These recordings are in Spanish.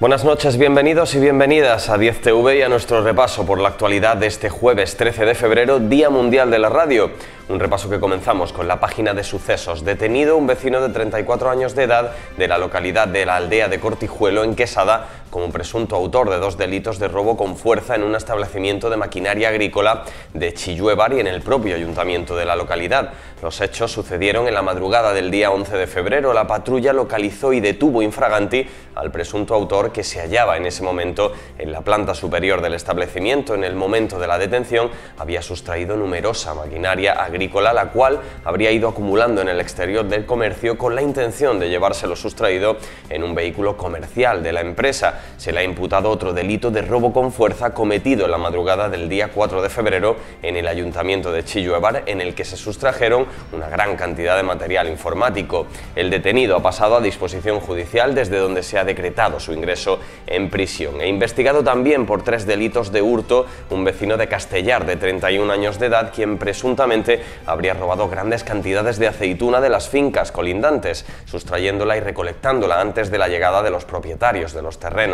Buenas noches, bienvenidos y bienvenidas a 10TV y a nuestro repaso por la actualidad de este jueves 13 de febrero, Día Mundial de la Radio. Un repaso que comenzamos con la página de sucesos. Detenido un vecino de 34 años de edad de la localidad de la aldea de Cortijuelo en Quesada como presunto autor de dos delitos de robo con fuerza en un establecimiento de maquinaria agrícola de Chilluevar y en el propio ayuntamiento de la localidad. Los hechos sucedieron en la madrugada del día 11 de febrero. La patrulla localizó y detuvo infraganti al presunto autor que se hallaba en ese momento en la planta superior del establecimiento. En el momento de la detención había sustraído numerosa maquinaria agrícola, la cual habría ido acumulando en el exterior del comercio con la intención de llevárselo sustraído en un vehículo comercial de la empresa se le ha imputado otro delito de robo con fuerza cometido en la madrugada del día 4 de febrero en el ayuntamiento de Chilluevar, en el que se sustrajeron una gran cantidad de material informático. El detenido ha pasado a disposición judicial desde donde se ha decretado su ingreso en prisión e investigado también por tres delitos de hurto un vecino de Castellar de 31 años de edad quien presuntamente habría robado grandes cantidades de aceituna de las fincas colindantes, sustrayéndola y recolectándola antes de la llegada de los propietarios de los terrenos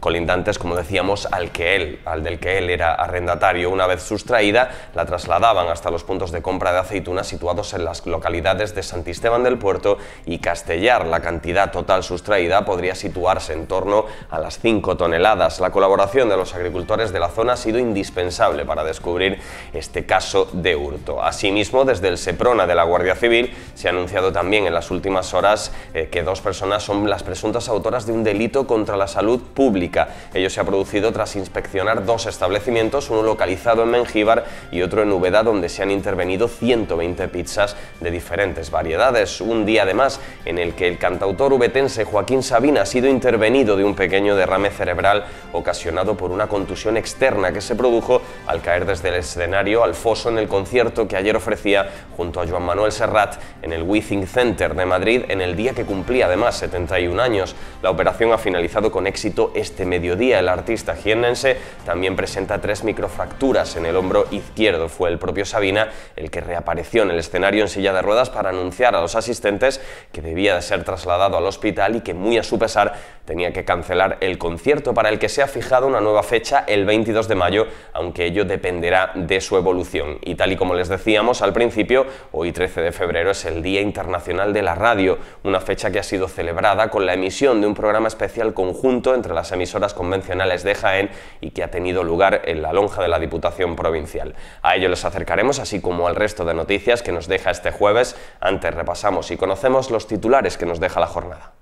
colindantes, como decíamos, al que él, al del que él era arrendatario. Una vez sustraída, la trasladaban hasta los puntos de compra de aceitunas situados en las localidades de Santisteban del Puerto y Castellar. La cantidad total sustraída podría situarse en torno a las 5 toneladas. La colaboración de los agricultores de la zona ha sido indispensable para descubrir este caso de hurto. Asimismo, desde el Seprona de la Guardia Civil se ha anunciado también en las últimas horas eh, que dos personas son las presuntas autoras de un delito contra la salud Pública. Ello se ha producido tras inspeccionar dos establecimientos, uno localizado en Mengíbar y otro en Ubeda, donde se han intervenido 120 pizzas de diferentes variedades. Un día además en el que el cantautor ubetense Joaquín Sabina ha sido intervenido de un pequeño derrame cerebral ocasionado por una contusión externa que se produjo al caer desde el escenario al foso en el concierto que ayer ofrecía junto a Juan Manuel Serrat en el Withing Center de Madrid en el día que cumplía además 71 años. La operación ha finalizado con éxito este mediodía. El artista jiennense también presenta tres microfracturas en el hombro izquierdo. Fue el propio Sabina el que reapareció en el escenario en silla de ruedas para anunciar a los asistentes que debía de ser trasladado al hospital y que muy a su pesar tenía que cancelar el concierto para el que se ha fijado una nueva fecha el 22 de mayo, aunque ello dependerá de su evolución. Y tal y como les decíamos al principio, hoy 13 de febrero es el Día Internacional de la Radio, una fecha que ha sido celebrada con la emisión de un programa especial conjunto entre las emisoras convencionales de Jaén y que ha tenido lugar en la lonja de la Diputación Provincial. A ello les acercaremos, así como al resto de noticias que nos deja este jueves. Antes repasamos y conocemos los titulares que nos deja la jornada.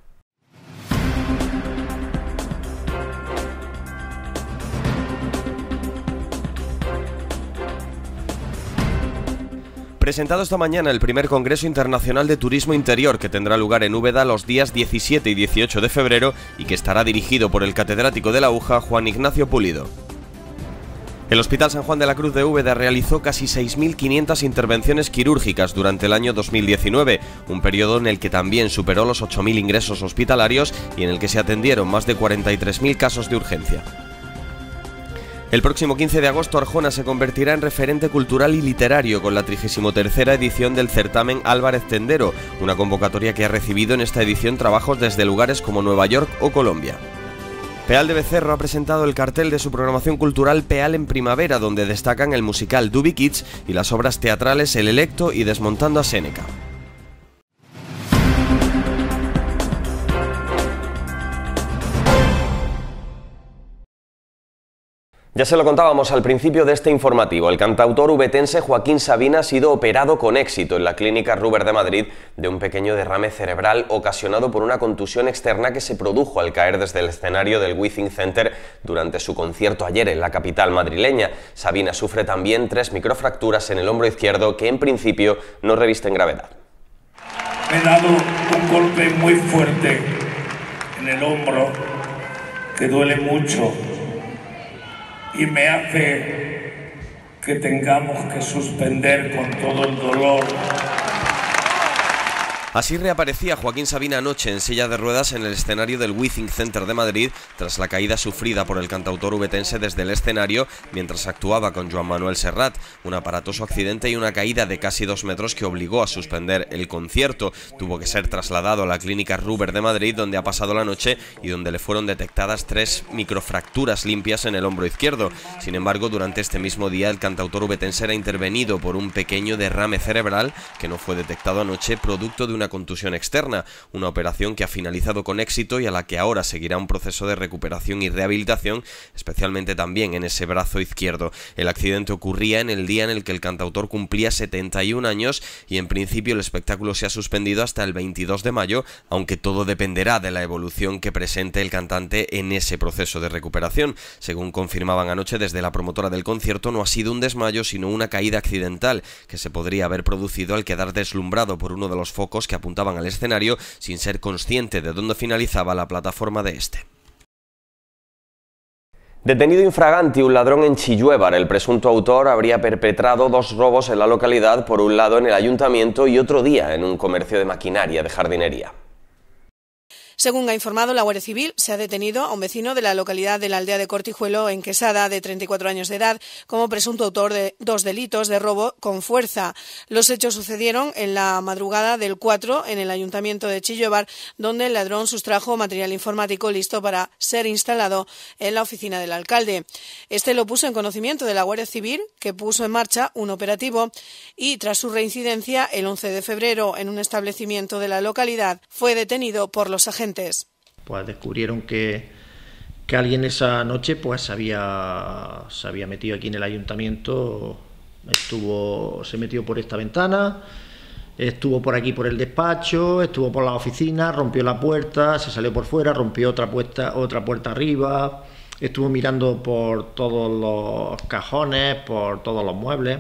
Presentado esta mañana el primer Congreso Internacional de Turismo Interior que tendrá lugar en Úbeda los días 17 y 18 de febrero y que estará dirigido por el catedrático de la UJA, Juan Ignacio Pulido. El Hospital San Juan de la Cruz de Úbeda realizó casi 6.500 intervenciones quirúrgicas durante el año 2019, un periodo en el que también superó los 8.000 ingresos hospitalarios y en el que se atendieron más de 43.000 casos de urgencia. El próximo 15 de agosto Arjona se convertirá en referente cultural y literario con la 33 edición del certamen Álvarez Tendero, una convocatoria que ha recibido en esta edición trabajos desde lugares como Nueva York o Colombia. Peal de Becerro ha presentado el cartel de su programación cultural Peal en Primavera, donde destacan el musical Dubi Kids y las obras teatrales El Electo y Desmontando a Seneca. Ya se lo contábamos al principio de este informativo. El cantautor ubetense Joaquín Sabina ha sido operado con éxito en la clínica Ruber de Madrid de un pequeño derrame cerebral ocasionado por una contusión externa que se produjo al caer desde el escenario del Withing Center durante su concierto ayer en la capital madrileña. Sabina sufre también tres microfracturas en el hombro izquierdo que en principio no revisten gravedad. Me he dado un golpe muy fuerte en el hombro que duele mucho y me hace que tengamos que suspender con todo el dolor Así reaparecía Joaquín Sabina anoche en silla de ruedas en el escenario del Withing Center de Madrid tras la caída sufrida por el cantautor ubetense desde el escenario mientras actuaba con Juan Manuel Serrat, un aparatoso accidente y una caída de casi dos metros que obligó a suspender el concierto. Tuvo que ser trasladado a la clínica Ruber de Madrid donde ha pasado la noche y donde le fueron detectadas tres microfracturas limpias en el hombro izquierdo. Sin embargo, durante este mismo día el cantautor ubetense era intervenido por un pequeño derrame cerebral que no fue detectado anoche producto de un una contusión externa, una operación que ha finalizado con éxito y a la que ahora seguirá un proceso de recuperación y rehabilitación, especialmente también en ese brazo izquierdo. El accidente ocurría en el día en el que el cantautor cumplía 71 años y en principio el espectáculo se ha suspendido hasta el 22 de mayo, aunque todo dependerá de la evolución que presente el cantante en ese proceso de recuperación. Según confirmaban anoche desde la promotora del concierto, no ha sido un desmayo sino una caída accidental que se podría haber producido al quedar deslumbrado por uno de los focos que apuntaban al escenario sin ser consciente de dónde finalizaba la plataforma de este. Detenido infraganti un ladrón en Chilluevar, el presunto autor habría perpetrado dos robos en la localidad, por un lado en el ayuntamiento y otro día en un comercio de maquinaria de jardinería. Según ha informado la Guardia Civil, se ha detenido a un vecino de la localidad de la aldea de Cortijuelo, en Quesada, de 34 años de edad, como presunto autor de dos delitos de robo con fuerza. Los hechos sucedieron en la madrugada del 4 en el ayuntamiento de Chillobar, donde el ladrón sustrajo material informático listo para ser instalado en la oficina del alcalde. Este lo puso en conocimiento de la Guardia Civil, que puso en marcha un operativo y, tras su reincidencia el 11 de febrero en un establecimiento de la localidad, fue detenido por los agentes pues descubrieron que, alguien esa noche pues se había metido aquí en el ayuntamiento, estuvo, se metió por esta ventana, estuvo por aquí por el despacho, estuvo por la oficina, rompió la puerta, se salió por fuera, rompió otra puerta, otra puerta arriba, estuvo mirando por todos los cajones, por todos los muebles.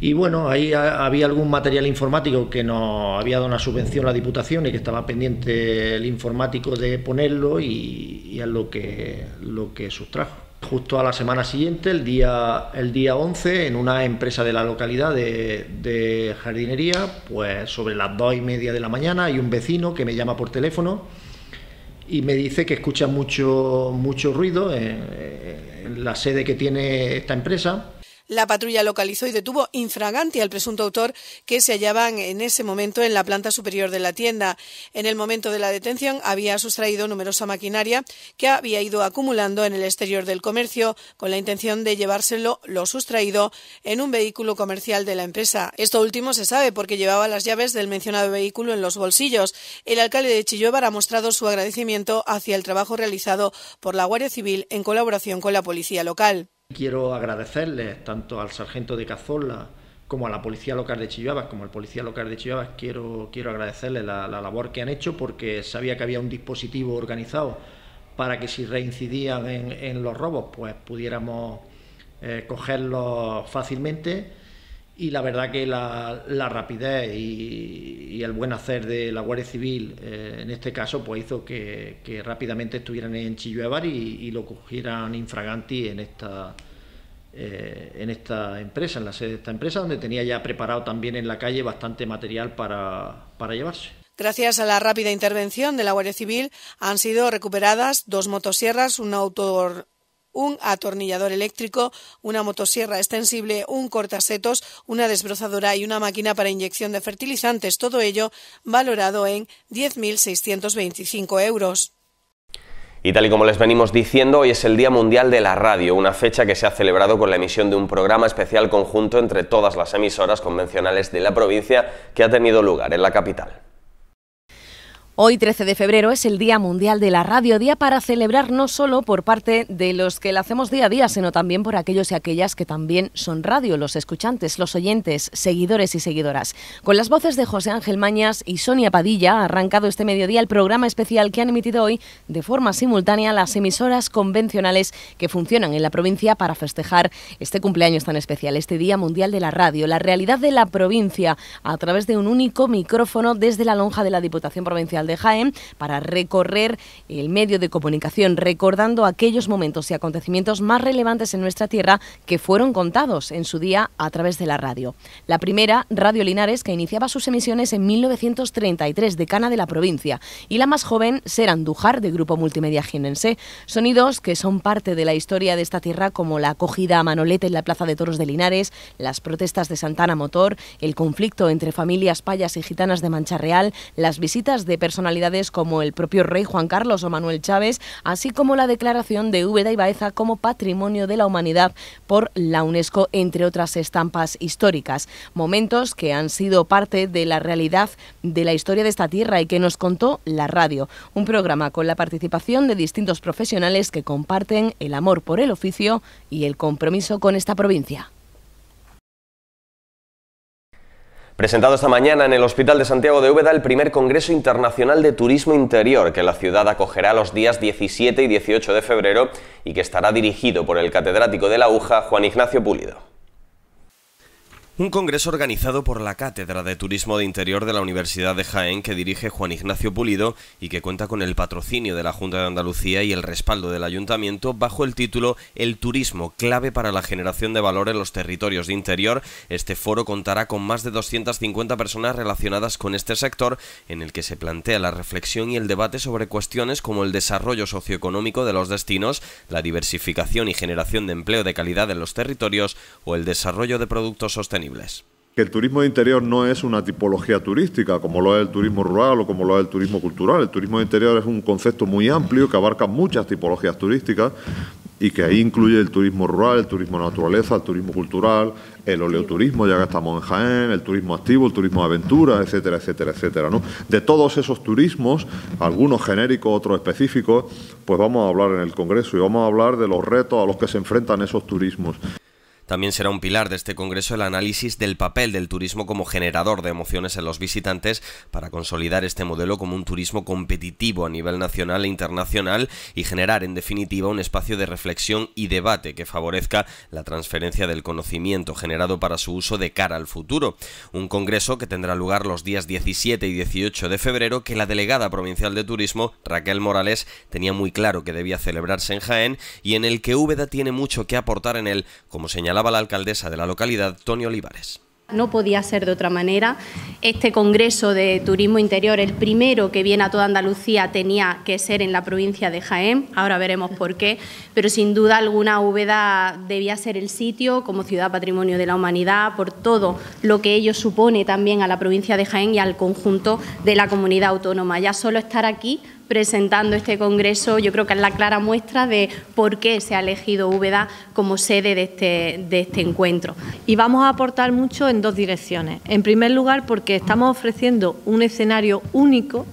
Y bueno, ahí había algún material informático que nos había dado una subvención la Diputación y que estaba pendiente el informático de ponerlo y, es lo que, lo que sustrajo. Justo a la semana siguiente, el día, el día 11, en una empresa de la localidad de, jardinería, pues sobre las dos y media de la mañana hay un vecino que me llama por teléfono y me dice que escucha mucho, mucho ruido en la sede que tiene esta empresa la patrulla localizó y detuvo infraganti al presunto autor que se hallaban en ese momento en la planta superior de la tienda. En el momento de la detención había sustraído numerosa maquinaria que había ido acumulando en el exterior del comercio con la intención de llevárselo lo sustraído en un vehículo comercial de la empresa. Esto último se sabe porque llevaba las llaves del mencionado vehículo en los bolsillos. El alcalde de Chillobar ha mostrado su agradecimiento hacia el trabajo realizado por la Guardia Civil en colaboración con la policía local. Quiero agradecerles tanto al sargento de cazolla como a la policía local de Chillabas, como al policía local de Chillabas, quiero, quiero agradecerles la, labor que han hecho porque sabía que había un dispositivo organizado para que si reincidían en, los robos, pues pudiéramos eh, cogerlos fácilmente. Y la verdad que la, rapidez y, el buen hacer de la Guardia Civil eh, en este caso pues hizo que, rápidamente estuvieran en Chilluevar y, y lo cogieran infraganti en esta, eh, en esta empresa, en la sede de esta empresa, donde tenía ya preparado también en la calle bastante material para, llevarse. Gracias a la rápida intervención de la Guardia Civil han sido recuperadas dos motosierras, un un atornillador eléctrico, una motosierra extensible, un cortasetos, una desbrozadora y una máquina para inyección de fertilizantes, todo ello valorado en 10.625 euros. Y tal y como les venimos diciendo, hoy es el Día Mundial de la Radio, una fecha que se ha celebrado con la emisión de un programa especial conjunto entre todas las emisoras convencionales de la provincia que ha tenido lugar en la capital. Hoy, 13 de febrero, es el Día Mundial de la Radio, día para celebrar no solo por parte de los que la hacemos día a día, sino también por aquellos y aquellas que también son radio, los escuchantes, los oyentes, seguidores y seguidoras. Con las voces de José Ángel Mañas y Sonia Padilla ha arrancado este mediodía el programa especial que han emitido hoy de forma simultánea las emisoras convencionales que funcionan en la provincia para festejar este cumpleaños tan especial, este Día Mundial de la Radio, la realidad de la provincia a través de un único micrófono desde la lonja de la Diputación Provincial de Jaén para recorrer el medio de comunicación recordando aquellos momentos y acontecimientos más relevantes en nuestra tierra que fueron contados en su día a través de la radio. La primera, Radio Linares, que iniciaba sus emisiones en 1933, decana de la provincia, y la más joven, Ser Andujar, de Grupo Multimedia Ginense. Sonidos que son parte de la historia de esta tierra, como la acogida a Manolete en la Plaza de Toros de Linares, las protestas de Santana Motor, el conflicto entre familias payas y gitanas de Mancha Real, las visitas de personas personalidades como el propio rey Juan Carlos o Manuel Chávez, así como la declaración de Úbeda y Baeza como Patrimonio de la Humanidad por la UNESCO, entre otras estampas históricas. Momentos que han sido parte de la realidad de la historia de esta tierra y que nos contó la radio. Un programa con la participación de distintos profesionales que comparten el amor por el oficio y el compromiso con esta provincia. Presentado esta mañana en el Hospital de Santiago de Úbeda el primer Congreso Internacional de Turismo Interior que la ciudad acogerá los días 17 y 18 de febrero y que estará dirigido por el catedrático de la UJA, Juan Ignacio Pulido. Un congreso organizado por la Cátedra de Turismo de Interior de la Universidad de Jaén que dirige Juan Ignacio Pulido y que cuenta con el patrocinio de la Junta de Andalucía y el respaldo del Ayuntamiento bajo el título El turismo, clave para la generación de valor en los territorios de interior. Este foro contará con más de 250 personas relacionadas con este sector en el que se plantea la reflexión y el debate sobre cuestiones como el desarrollo socioeconómico de los destinos, la diversificación y generación de empleo de calidad en los territorios o el desarrollo de productos sostenibles que el turismo interior no es una tipología turística, como lo es el turismo rural o como lo es el turismo cultural. El turismo interior es un concepto muy amplio que abarca muchas tipologías turísticas y que ahí incluye el turismo rural, el turismo naturaleza, el turismo cultural, el oleoturismo, ya que estamos en Jaén, el turismo activo, el turismo de aventura, etcétera, etcétera, etcétera. De todos esos turismos, algunos genéricos, otros específicos, pues vamos a hablar en el Congreso y vamos a hablar de los retos a los que se enfrentan esos turismos. También será un pilar de este Congreso el análisis del papel del turismo como generador de emociones en los visitantes para consolidar este modelo como un turismo competitivo a nivel nacional e internacional y generar en definitiva un espacio de reflexión y debate que favorezca la transferencia del conocimiento generado para su uso de cara al futuro. Un Congreso que tendrá lugar los días 17 y 18 de febrero que la delegada provincial de turismo, Raquel Morales, tenía muy claro que debía celebrarse en Jaén y en el que Úbeda tiene mucho que aportar en él, como señalaba la alcaldesa de la localidad, Tony Olivares. No podía ser de otra manera. Este Congreso de Turismo Interior, el primero que viene a toda Andalucía, tenía que ser en la provincia de Jaén. Ahora veremos por qué. Pero sin duda alguna, Úbeda debía ser el sitio como ciudad patrimonio de la humanidad por todo lo que ello supone también a la provincia de Jaén y al conjunto de la comunidad autónoma. Ya solo estar aquí presentando este Congreso, yo creo que es la clara muestra de por qué se ha elegido Úbeda como sede de este, de este encuentro. Y vamos a aportar mucho en dos direcciones. En primer lugar, porque estamos ofreciendo un escenario único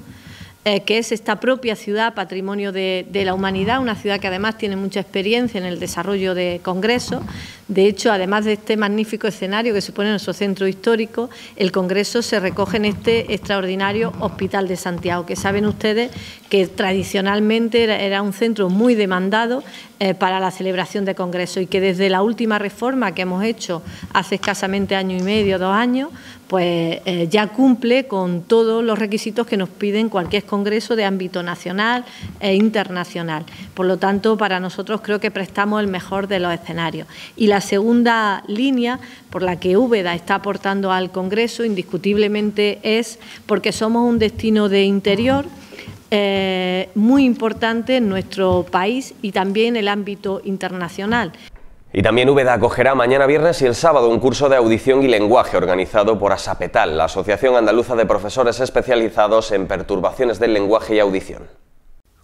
eh, que es esta propia ciudad Patrimonio de, la Humanidad, una ciudad que además tiene mucha experiencia en el desarrollo de congresos. De hecho, además de este magnífico escenario que supone nuestro centro histórico, el congreso se recoge en este extraordinario Hospital de Santiago, que saben ustedes que tradicionalmente era, un centro muy demandado eh, para la celebración de congresos y que desde la última reforma que hemos hecho hace escasamente año y medio, dos años, pues eh, ya cumple con todos los requisitos que nos piden cualquier congreso de ámbito nacional e internacional. Por lo tanto, para nosotros creo que prestamos el mejor de los escenarios. Y la segunda línea por la que Úbeda está aportando al congreso indiscutiblemente es porque somos un destino de interior. Eh, muy importante en nuestro país y también en el ámbito internacional. Y también Ubeda acogerá mañana viernes y el sábado un curso de audición y lenguaje organizado por ASAPETAL, la Asociación Andaluza de Profesores Especializados en Perturbaciones del Lenguaje y Audición.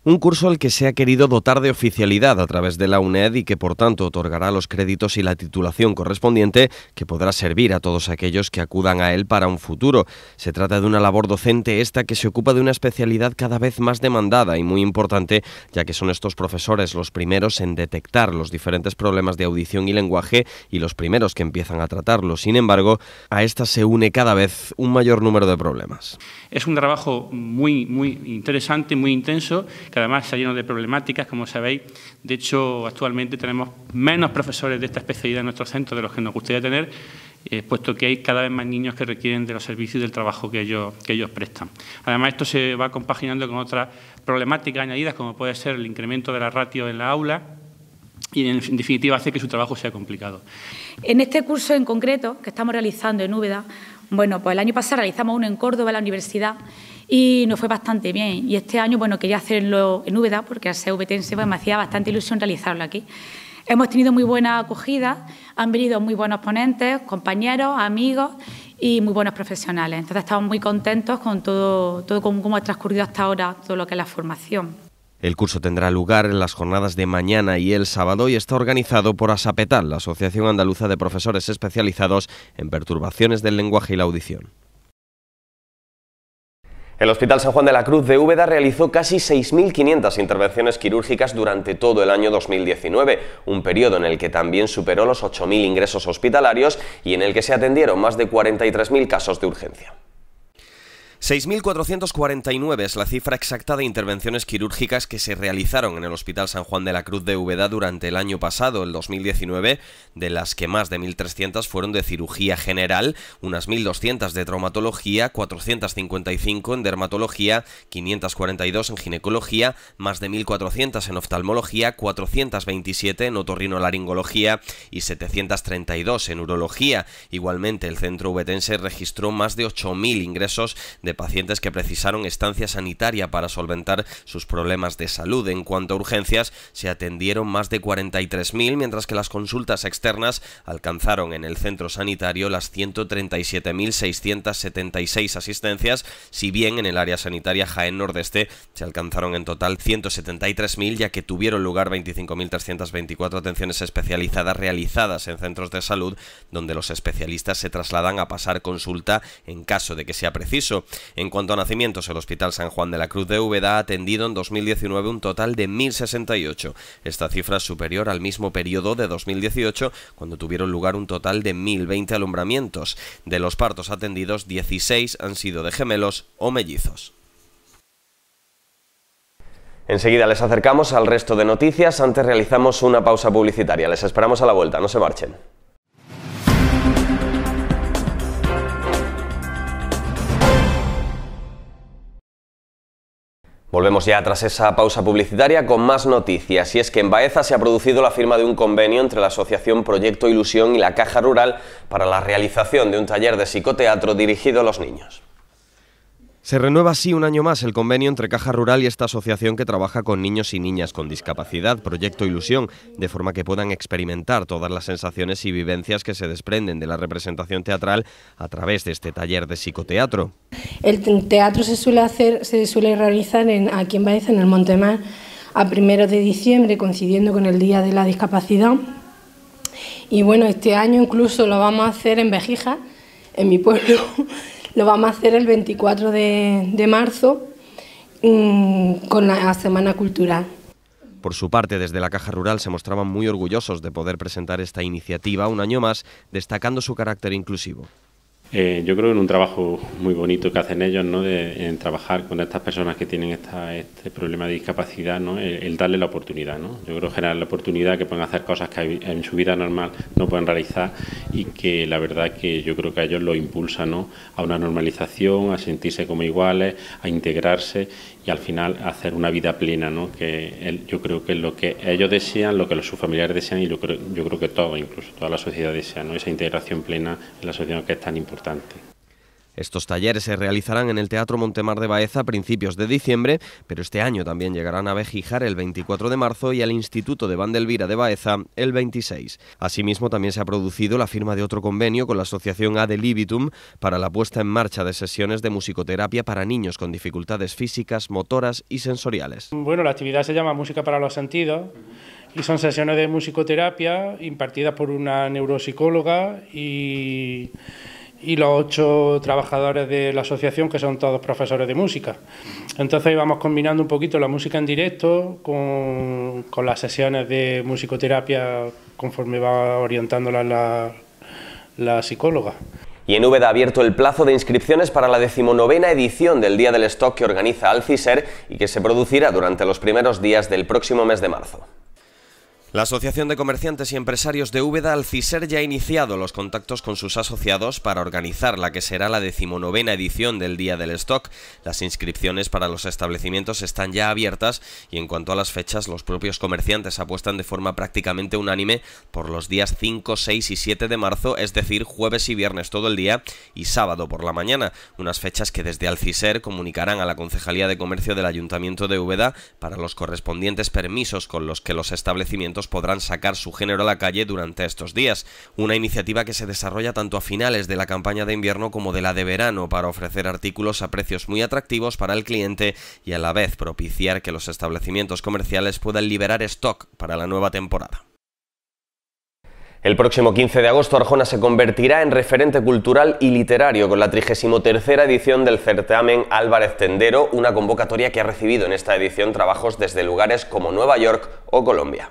Un curso al que se ha querido dotar de oficialidad a través de la UNED y que por tanto otorgará los créditos y la titulación correspondiente que podrá servir a todos aquellos que acudan a él para un futuro. Se trata de una labor docente esta que se ocupa de una especialidad cada vez más demandada y muy importante ya que son estos profesores los primeros en detectar los diferentes problemas de audición y lenguaje y los primeros que empiezan a tratarlos. Sin embargo, a esta se une cada vez un mayor número de problemas. Es un trabajo muy, muy interesante, muy intenso que además está lleno de problemáticas, como sabéis. De hecho, actualmente tenemos menos profesores de esta especialidad en nuestro centro de los que nos gustaría tener, eh, puesto que hay cada vez más niños que requieren de los servicios y del trabajo que ellos, que ellos prestan. Además, esto se va compaginando con otras problemáticas añadidas, como puede ser el incremento de la ratio en la aula, y en definitiva hace que su trabajo sea complicado. En este curso en concreto que estamos realizando en Úbeda bueno, pues el año pasado realizamos uno en Córdoba, en la universidad, y nos fue bastante bien. Y este año, bueno, quería hacerlo en Úbeda, porque al ser ubetense pues, me hacía bastante ilusión realizarlo aquí. Hemos tenido muy buena acogida, han venido muy buenos ponentes, compañeros, amigos y muy buenos profesionales. Entonces estamos muy contentos con todo, todo ha transcurrido hasta ahora todo lo que es la formación. El curso tendrá lugar en las jornadas de mañana y el sábado y está organizado por ASAPETAL, la Asociación Andaluza de Profesores Especializados en Perturbaciones del Lenguaje y la Audición. El Hospital San Juan de la Cruz de Úbeda realizó casi 6.500 intervenciones quirúrgicas durante todo el año 2019, un periodo en el que también superó los 8.000 ingresos hospitalarios y en el que se atendieron más de 43.000 casos de urgencia. 6.449 es la cifra exacta de intervenciones quirúrgicas que se realizaron en el Hospital San Juan de la Cruz de Úbeda durante el año pasado, el 2019, de las que más de 1.300 fueron de cirugía general, unas 1.200 de traumatología, 455 en dermatología, 542 en ginecología, más de 1.400 en oftalmología, 427 en otorrinolaringología y 732 en urología. Igualmente, el centro ubetense registró más de 8.000 ingresos de pacientes que precisaron estancia sanitaria para solventar sus problemas de salud. En cuanto a urgencias, se atendieron más de 43.000, mientras que las consultas externas alcanzaron en el centro sanitario las 137.676 asistencias, si bien en el área sanitaria Jaén Nordeste se alcanzaron en total 173.000, ya que tuvieron lugar 25.324 atenciones especializadas realizadas en centros de salud, donde los especialistas se trasladan a pasar consulta en caso de que sea preciso. En cuanto a nacimientos, el Hospital San Juan de la Cruz de Úbeda ha atendido en 2019 un total de 1.068. Esta cifra es superior al mismo periodo de 2018, cuando tuvieron lugar un total de 1.020 alumbramientos. De los partos atendidos, 16 han sido de gemelos o mellizos. Enseguida les acercamos al resto de noticias, antes realizamos una pausa publicitaria. Les esperamos a la vuelta, no se marchen. Volvemos ya tras esa pausa publicitaria con más noticias y es que en Baeza se ha producido la firma de un convenio entre la asociación Proyecto Ilusión y la Caja Rural para la realización de un taller de psicoteatro dirigido a los niños. Se renueva así un año más el convenio entre Caja Rural y esta asociación que trabaja con niños y niñas con discapacidad, proyecto Ilusión, de forma que puedan experimentar todas las sensaciones y vivencias que se desprenden de la representación teatral a través de este taller de psicoteatro. El teatro se suele hacer, se suele realizar en, aquí en Baeza, en el Montemar, a primeros de diciembre, coincidiendo con el Día de la Discapacidad. Y bueno, este año incluso lo vamos a hacer en Vejija, en mi pueblo. Lo vamos a hacer el 24 de, marzo mm, con la Semana Cultural. Por su parte, desde la Caja Rural se mostraban muy orgullosos de poder presentar esta iniciativa un año más, destacando su carácter inclusivo. Eh, yo creo en un trabajo muy bonito que hacen ellos, ¿no? De, en trabajar con estas personas que tienen este problema de discapacidad, ¿no? El, darle la oportunidad, ¿no? Yo creo generar la oportunidad que puedan hacer cosas que en su vida normal no pueden realizar y que la verdad que yo creo que a ellos lo impulsa, ¿no? A una normalización, a sentirse como iguales, a integrarse y al final hacer una vida plena, ¿no? que él, yo creo que es lo que ellos desean, lo que sus familiares desean y yo creo que todo, incluso toda la sociedad desea, ¿no? esa integración plena en la sociedad que es tan importante. Estos talleres se realizarán en el Teatro Montemar de Baeza a principios de diciembre, pero este año también llegarán a Bejijar el 24 de marzo y al Instituto de Vandelvira de Baeza el 26. Asimismo, también se ha producido la firma de otro convenio con la Asociación Ad Libitum para la puesta en marcha de sesiones de musicoterapia para niños con dificultades físicas, motoras y sensoriales. Bueno, la actividad se llama Música para los Sentidos y son sesiones de musicoterapia impartidas por una neuropsicóloga y y los ocho trabajadores de la asociación, que son todos profesores de música. Entonces vamos combinando un poquito la música en directo con, las sesiones de musicoterapia conforme va orientándola la, psicóloga. Y en Ubeda ha abierto el plazo de inscripciones para la decimonovena edición del Día del Stock que organiza Alciser y que se producirá durante los primeros días del próximo mes de marzo. La Asociación de Comerciantes y Empresarios de Úbeda, Alciser, ya ha iniciado los contactos con sus asociados para organizar la que será la decimonovena edición del Día del Stock. Las inscripciones para los establecimientos están ya abiertas y en cuanto a las fechas, los propios comerciantes apuestan de forma prácticamente unánime por los días 5, 6 y 7 de marzo, es decir, jueves y viernes todo el día y sábado por la mañana, unas fechas que desde Alciser comunicarán a la Concejalía de Comercio del Ayuntamiento de Úbeda para los correspondientes permisos con los que los establecimientos podrán sacar su género a la calle durante estos días, una iniciativa que se desarrolla tanto a finales de la campaña de invierno como de la de verano para ofrecer artículos a precios muy atractivos para el cliente y a la vez propiciar que los establecimientos comerciales puedan liberar stock para la nueva temporada. El próximo 15 de agosto Arjona se convertirá en referente cultural y literario con la 33 edición del certamen Álvarez Tendero, una convocatoria que ha recibido en esta edición trabajos desde lugares como Nueva York o Colombia.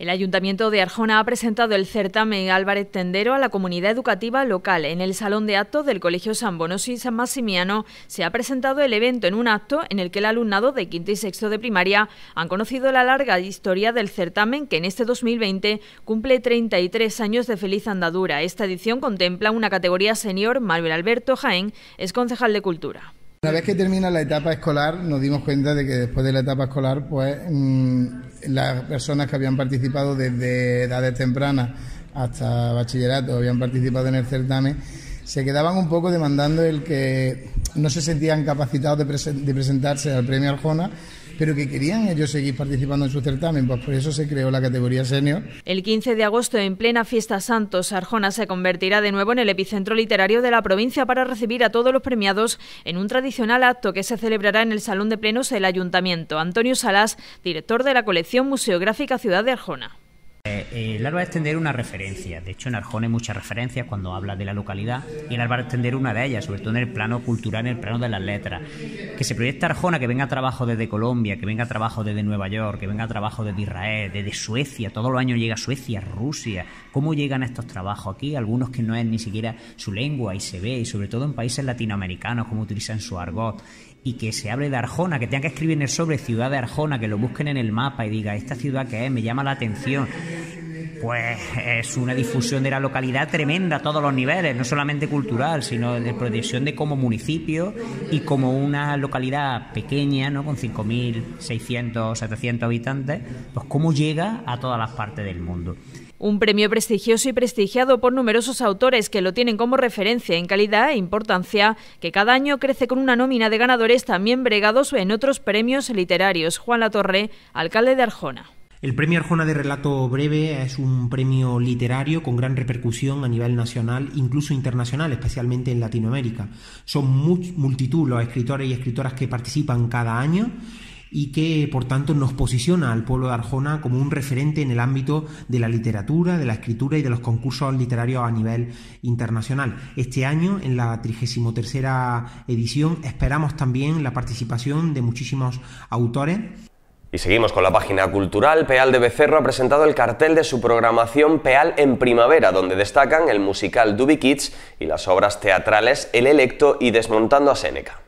El Ayuntamiento de Arjona ha presentado el certamen Álvarez Tendero a la comunidad educativa local. En el Salón de Actos del Colegio San Bonosi y San Maximiano se ha presentado el evento en un acto en el que el alumnado de quinto y sexto de primaria han conocido la larga historia del certamen que en este 2020 cumple 33 años de feliz andadura. Esta edición contempla una categoría senior. Manuel Alberto Jaén es concejal de Cultura. Una vez que termina la etapa escolar, nos dimos cuenta de que después de la etapa escolar, pues mm, las personas que habían participado desde edades tempranas hasta bachillerato, habían participado en el certamen, se quedaban un poco demandando el que no se sentían capacitados de, de presentarse al premio Arjona pero que querían ellos seguir participando en su certamen, pues por eso se creó la categoría senior. El 15 de agosto, en plena fiesta Santos, Arjona se convertirá de nuevo en el epicentro literario de la provincia para recibir a todos los premiados en un tradicional acto que se celebrará en el Salón de Plenos del Ayuntamiento. Antonio Salas, director de la colección museográfica Ciudad de Arjona. Eh, eh, el árbol de extender una referencia. De hecho, en Arjona hay muchas referencias cuando habla de la localidad y el árbol de extender una de ellas, sobre todo en el plano cultural, en el plano de las letras. Que se proyecta Arjona, que venga a trabajo desde Colombia, que venga a trabajo desde Nueva York, que venga a trabajo desde Israel, desde Suecia. Todos los años llega Suecia, Rusia. ¿Cómo llegan estos trabajos aquí? Algunos que no es ni siquiera su lengua y se ve, y sobre todo en países latinoamericanos, cómo utilizan su argot y que se hable de Arjona, que tengan que escribir en el sobre ciudad de Arjona, que lo busquen en el mapa y diga esta ciudad que es, me llama la atención. Pues es una difusión de la localidad tremenda a todos los niveles, no solamente cultural, sino de protección de como municipio y como una localidad pequeña, ¿no? con 5.600, 700 habitantes, pues cómo llega a todas las partes del mundo. Un premio prestigioso y prestigiado por numerosos autores que lo tienen como referencia en calidad e importancia, que cada año crece con una nómina de ganadores también bregados en otros premios literarios. Juan Latorre, alcalde de Arjona. El Premio Arjona de Relato Breve es un premio literario con gran repercusión a nivel nacional, incluso internacional, especialmente en Latinoamérica. Son multitud los escritores y escritoras que participan cada año y que por tanto nos posiciona al pueblo de Arjona como un referente en el ámbito de la literatura, de la escritura y de los concursos literarios a nivel internacional. Este año, en la 33 edición, esperamos también la participación de muchísimos autores. Y seguimos con la página cultural. Peal de Becerro ha presentado el cartel de su programación Peal en Primavera, donde destacan el musical Dubi Kids y las obras teatrales El Electo y Desmontando a Seneca.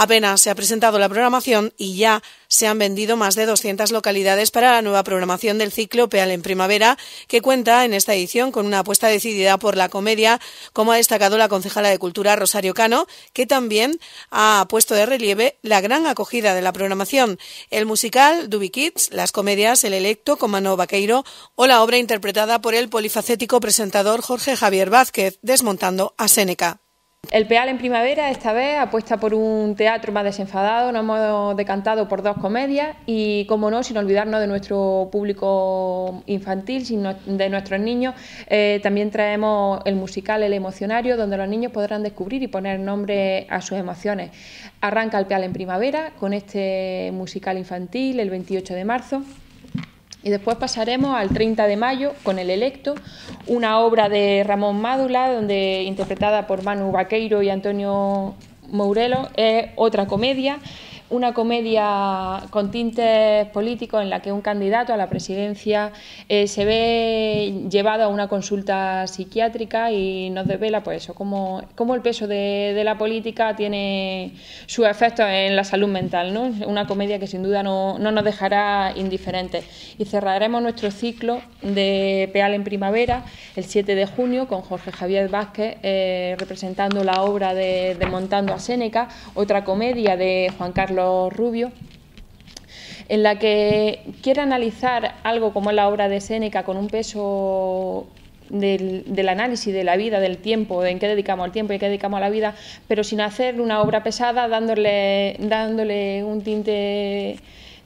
Apenas se ha presentado la programación y ya se han vendido más de 200 localidades para la nueva programación del ciclo Peal en Primavera, que cuenta en esta edición con una apuesta decidida por la comedia, como ha destacado la concejala de Cultura Rosario Cano, que también ha puesto de relieve la gran acogida de la programación. El musical Duby Kids, las comedias El Electo con Mano Vaqueiro o la obra interpretada por el polifacético presentador Jorge Javier Vázquez, desmontando a Seneca. El Peal en primavera esta vez apuesta por un teatro más desenfadado, nos hemos decantado por dos comedias y, como no, sin olvidarnos de nuestro público infantil, de nuestros niños, eh, también traemos el musical El Emocionario, donde los niños podrán descubrir y poner nombre a sus emociones. Arranca el Peal en primavera con este musical infantil el 28 de marzo. Y después pasaremos al 30 de mayo con El Electo, una obra de Ramón Mádula, donde interpretada por Manu Vaqueiro y Antonio Mourelo, es otra comedia una comedia con tintes políticos en la que un candidato a la presidencia eh, se ve llevado a una consulta psiquiátrica y nos desvela pues eso, cómo, el peso de, la política tiene su efecto en la salud mental. ¿no? Una comedia que sin duda no, nos dejará indiferentes. Y cerraremos nuestro ciclo de Peal en Primavera el 7 de junio con Jorge Javier Vázquez eh, representando la obra de, de Montando a Séneca, otra comedia de Juan Carlos Rubio, en la que quiere analizar algo como es la obra de Séneca con un peso del, análisis de la vida, del tiempo, en qué dedicamos el tiempo y qué dedicamos a la vida, pero sin hacer una obra pesada, dándole, dándole un tinte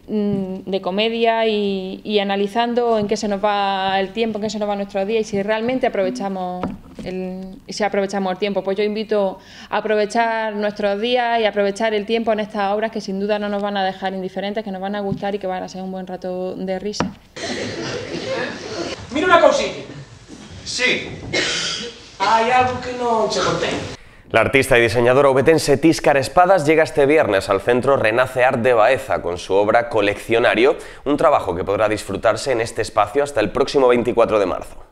Mm, de comedia y, analizando en qué se nos va el tiempo, en qué se nos va nuestro día y si realmente aprovechamos el, si aprovechamos tiempo. Pues yo invito a aprovechar nuestros días y aprovechar el tiempo en estas obras que sin duda no nos van a dejar indiferentes, que nos van a gustar y que van a ser un buen rato de risa. Mira una cosita. Sí. Hay algo que no se conté. La artista y diseñadora obetense Tiscar Espadas llega este viernes al Centro Renace Art de Baeza con su obra Coleccionario, un trabajo que podrá disfrutarse en este espacio hasta el próximo 24 de marzo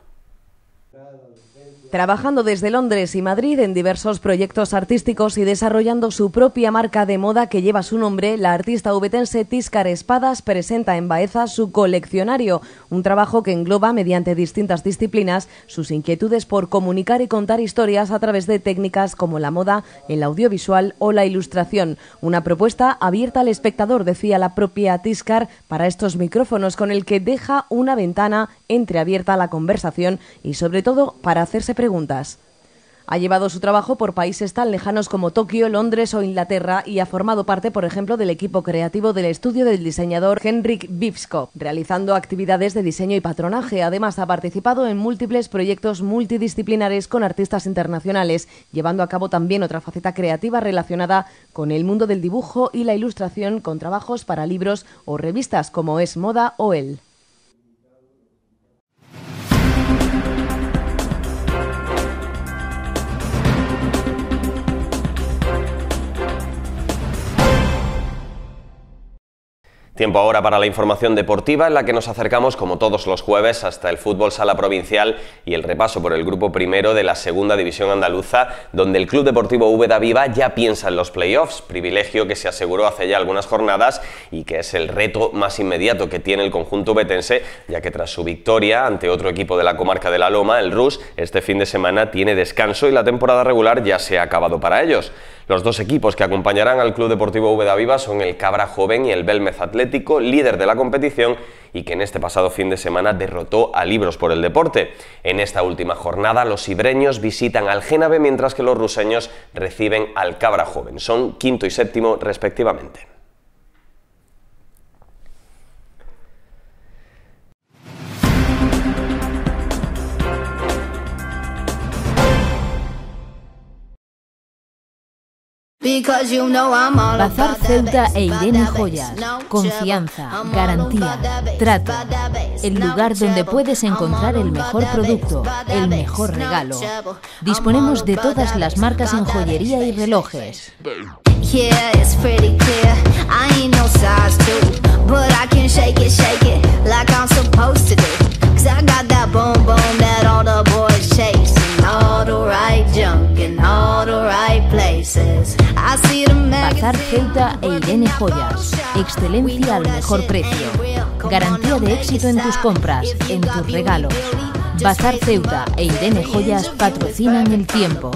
trabajando desde Londres y Madrid en diversos proyectos artísticos y desarrollando su propia marca de moda que lleva su nombre, la artista ubetense Tiscar Espadas presenta en Baeza su coleccionario, un trabajo que engloba mediante distintas disciplinas sus inquietudes por comunicar y contar historias a través de técnicas como la moda, el audiovisual o la ilustración. Una propuesta abierta al espectador, decía la propia Tiscar, para estos micrófonos con el que deja una ventana entreabierta a la conversación y sobre todo para hacerse preguntas. Ha llevado su trabajo por países tan lejanos como Tokio, Londres o Inglaterra y ha formado parte, por ejemplo, del equipo creativo del estudio del diseñador Henrik Bivskop, realizando actividades de diseño y patronaje. Además, ha participado en múltiples proyectos multidisciplinares con artistas internacionales, llevando a cabo también otra faceta creativa relacionada con el mundo del dibujo y la ilustración con trabajos para libros o revistas como Es Moda o El. Tiempo ahora para la información deportiva en la que nos acercamos como todos los jueves hasta el fútbol sala provincial y el repaso por el grupo primero de la segunda división andaluza donde el Club Deportivo Úbeda Viva ya piensa en los playoffs, privilegio que se aseguró hace ya algunas jornadas y que es el reto más inmediato que tiene el conjunto betense ya que tras su victoria ante otro equipo de la comarca de La Loma, el Rus, este fin de semana tiene descanso y la temporada regular ya se ha acabado para ellos. Los dos equipos que acompañarán al Club Deportivo Úbeda Viva son el Cabra Joven y el Belmez Atlético líder de la competición, y que en este pasado fin de semana derrotó a Libros por el Deporte. En esta última jornada, los ibreños visitan al Génave, mientras que los ruseños reciben al Cabra Joven. Son quinto y séptimo respectivamente. Bazar Ceuta e Irene Joyas. Confianza, garantía, trato. El lugar donde puedes encontrar el mejor producto, el mejor regalo. Disponemos de todas las marcas en joyería y relojes. Bazar Ceuta e Irene Joyas. Excelencia al mejor precio. Garantía de éxito en tus compras, en tus regalos. Bazar Ceuta e Irene Joyas patrocinan el tiempo.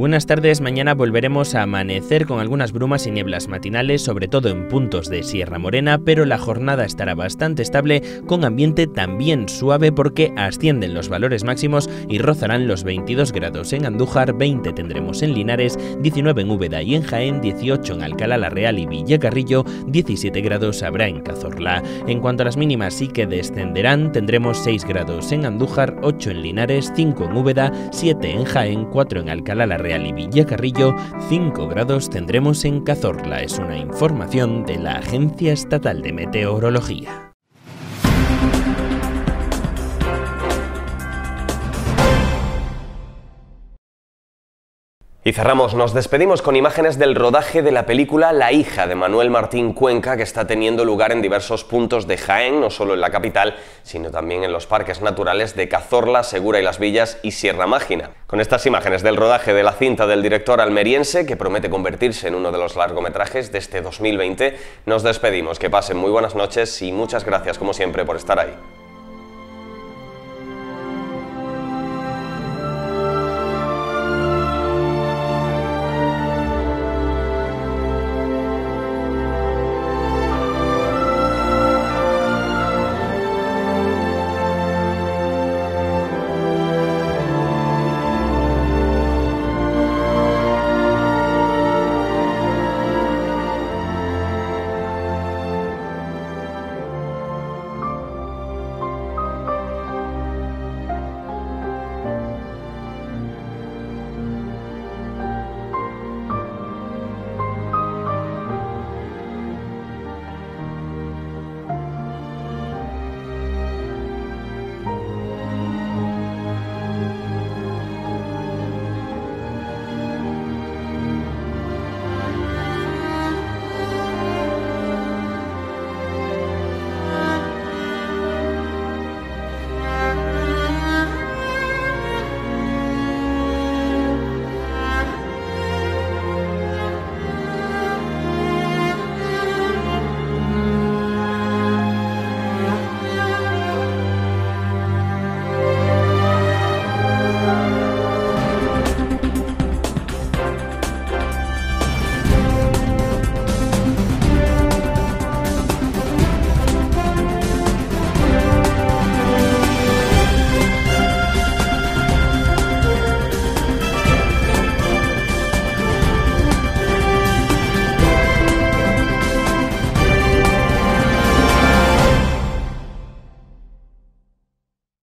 Buenas tardes, mañana volveremos a amanecer con algunas brumas y nieblas matinales, sobre todo en puntos de Sierra Morena, pero la jornada estará bastante estable con ambiente también suave porque ascienden los valores máximos y rozarán los 22 grados en Andújar, 20 tendremos en Linares, 19 en Úbeda y en Jaén, 18 en Alcalá la Real y Villacarrillo, 17 grados habrá en Cazorla. En cuanto a las mínimas sí que descenderán, tendremos 6 grados en Andújar, 8 en Linares, 5 en Úbeda, 7 en Jaén, 4 en Alcalá la Real en y Carrillo, 5 grados tendremos en Cazorla. Es una información de la Agencia Estatal de Meteorología. Y cerramos, nos despedimos con imágenes del rodaje de la película La hija de Manuel Martín Cuenca, que está teniendo lugar en diversos puntos de Jaén, no solo en la capital, sino también en los parques naturales de Cazorla, Segura y Las Villas y Sierra Mágina. Con estas imágenes del rodaje de la cinta del director almeriense, que promete convertirse en uno de los largometrajes de este 2020, nos despedimos. Que pasen muy buenas noches y muchas gracias, como siempre, por estar ahí.